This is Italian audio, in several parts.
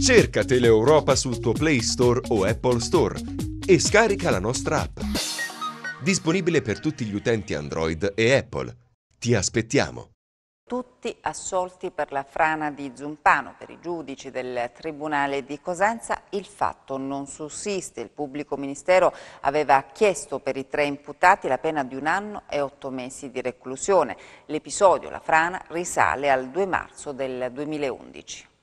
Cerca Teleeuropa sul tuo Play Store o Apple Store e scarica la nostra app. Disponibile per tutti gli utenti Android e Apple. Ti aspettiamo. Tutti assolti per la frana di Zumpano, per i giudici del Tribunale di Cosenza il fatto non sussiste. Il pubblico ministero aveva chiesto per i tre imputati la pena di un anno e otto mesi di reclusione. L'episodio, la frana, risale al 2 marzo del 2011.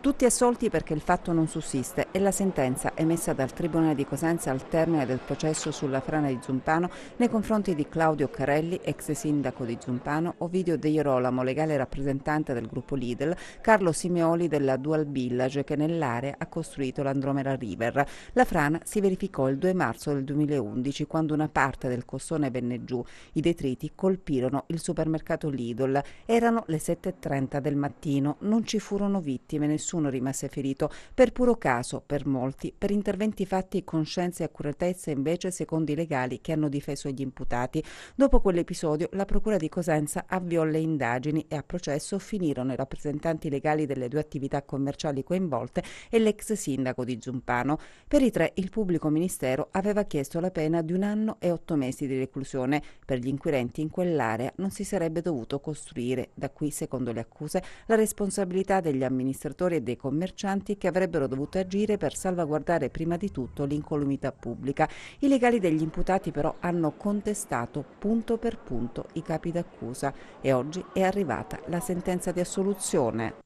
Tutti assolti perché il fatto non sussiste e la sentenza emessa dal Tribunale di Cosenza al termine del processo sulla frana di Zumpano nei confronti di Claudio Carelli, ex sindaco di Zumpano, Ovidio De Girolamo, legale rappresentante del gruppo Lidl, Carlo Simeoli della Dual Village che nell'area ha costruito l'Andromera River. La frana si verificò il 2 marzo del 2011 quando una parte del costone venne giù. I detriti colpirono il supermercato Lidl. Erano le 7.30 del mattino, non ci furono vittime, nessuno nessuno rimase ferito, per puro caso, per molti, per interventi fatti con scienza e accuratezza invece secondo i legali che hanno difeso gli imputati. Dopo quell'episodio la Procura di Cosenza avviò le indagini e a processo finirono i rappresentanti legali delle due attività commerciali coinvolte e l'ex sindaco di Zumpano. Per i tre il pubblico ministero aveva chiesto la pena di un anno e otto mesi di reclusione. Per gli inquirenti in quell'area non si sarebbe dovuto costruire. Da qui, secondo le accuse, la responsabilità degli amministratori e dei commercianti che avrebbero dovuto agire per salvaguardare prima di tutto l'incolumità pubblica. I legali degli imputati però hanno contestato punto per punto i capi d'accusa e oggi è arrivata la sentenza di assoluzione.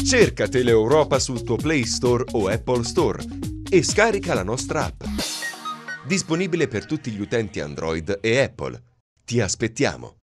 Cerca Teleeuropa sul tuo Play Store o Apple Store e scarica la nostra app. Disponibile per tutti gli utenti Android e Apple. Ti aspettiamo!